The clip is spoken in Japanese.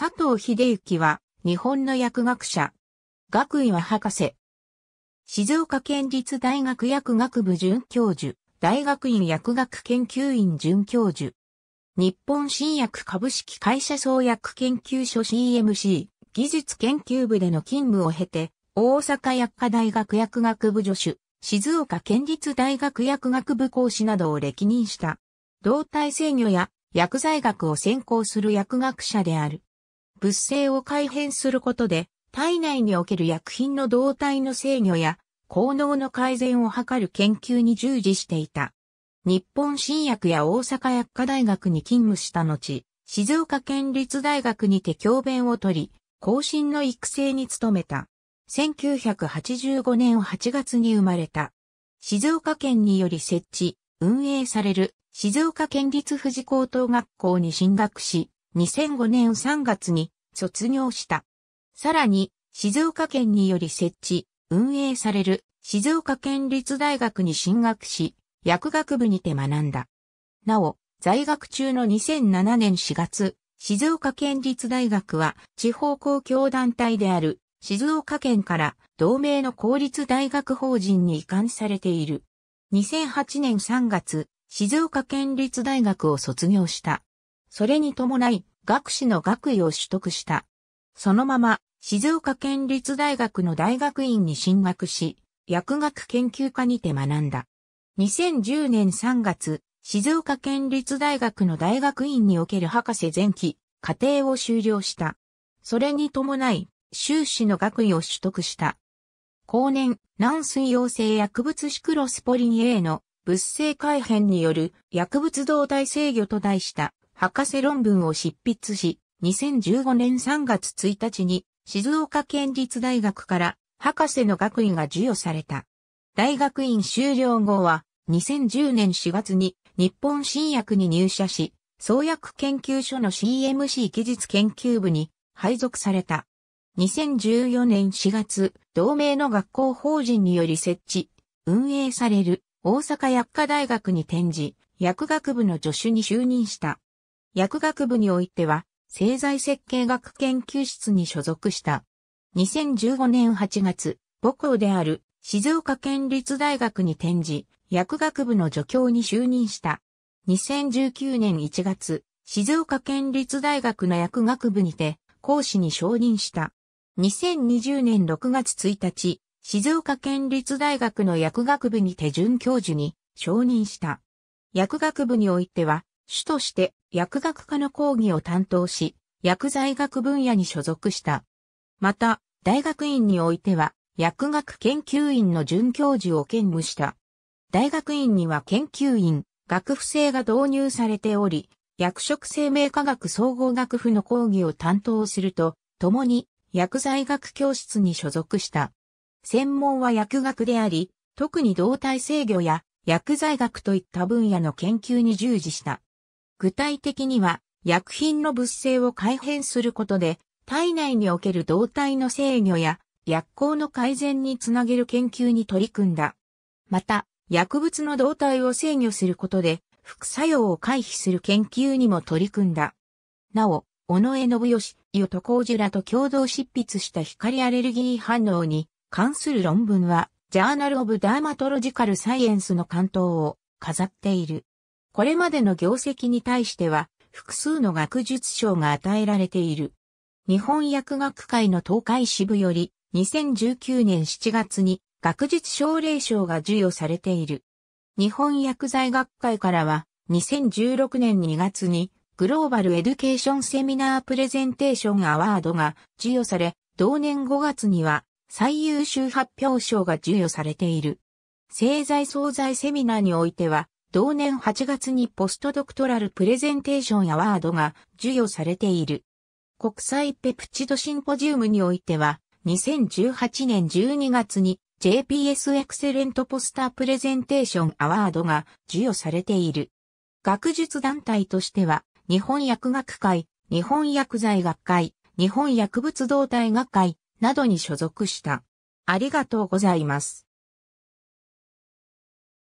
佐藤秀幸は、日本の薬学者。学位は博士。静岡県立大学薬学部准教授、大学院薬学研究院准教授。日本新薬株式会社創薬研究所 CMC 技術研究部での勤務を経て、大阪薬科大学薬学部助手、静岡県立大学薬学部講師などを歴任した。動態制御や薬剤学を専攻する薬学者である。物性を改変することで、体内における薬品の動態の制御や効能の改善を図る研究に従事していた。日本新薬や大阪薬科大学に勤務した後、静岡県立大学にて教鞭を取り、後進の育成に努めた。1985年8月に生まれた。静岡県により設置、運営される静岡県立富士高等学校に進学し、2005年3月に卒業した。さらに、静岡県により設置、運営される静岡県立大学に進学し、薬学部にて学んだ。なお、在学中の2007年4月、静岡県立大学は地方公共団体である静岡県から同盟の公立大学法人に移管されている。2008年3月、静岡県立大学を卒業した。それに伴い学士の学位を取得した。そのまま静岡県立大学の大学院に進学し、薬学研究科にて学んだ。2010年3月、静岡県立大学の大学院における博士前期、課程を修了した。それに伴い、修士の学位を取得した。後年、軟水溶性薬物シクロスポリン A の物性改変による薬物動態制御と題した博士論文を執筆し、2015年3月1日に静岡県立大学から博士の学位が授与された。大学院修了後は2010年4月に日本新薬に入社し、創薬研究所の CMC 技術研究部に配属された。2014年4月、同盟の学校法人により設置、運営される大阪薬科大学に転じ、薬学部の助手に就任した。薬学部においては、製剤設計学研究室に所属した。2015年8月、母校である静岡県立大学に転じ、薬学部の助教に就任した。2019年1月、静岡県立大学の薬学部にて講師に承認した。2020年6月1日、静岡県立大学の薬学部にて順教授に承認した。薬学部においては、主として薬学科の講義を担当し、薬剤学分野に所属した。また、大学院においては、薬学研究院の准教授を兼務した。大学院には研究員、学府制が導入されており、薬食生命科学総合学府の講義を担当すると、共に薬剤学教室に所属した。専門は薬学であり、特に動体制御や薬剤学といった分野の研究に従事した。具体的には、薬品の物性を改変することで、体内における動体の制御や薬効の改善につなげる研究に取り組んだ。また、薬物の動体を制御することで、副作用を回避する研究にも取り組んだ。なお、尾上信義、与都幸樹らと共同執筆した光アレルギー反応に関する論文は、ジャーナル・オブ・ダーマトロジカル・サイエンスの関東を飾っている。これまでの業績に対しては、複数の学術賞が与えられている。日本薬学会の東海支部より、2019年7月に学術奨励賞が授与されている。日本薬剤学会からは、2016年2月に、グローバルエデュケーションセミナープレゼンテーションアワードが授与され、同年5月には、最優秀発表賞が授与されている。製剤惣菜セミナーにおいては、同年8月にポストドクトラルプレゼンテーションアワードが授与されている。国際ペプチドシンポジウムにおいては、2018年12月に JPS エクセレントポスタープレゼンテーションアワードが授与されている。学術団体としては、日本薬学会、日本薬剤学会、日本薬物動態学会などに所属した。ありがとうございます。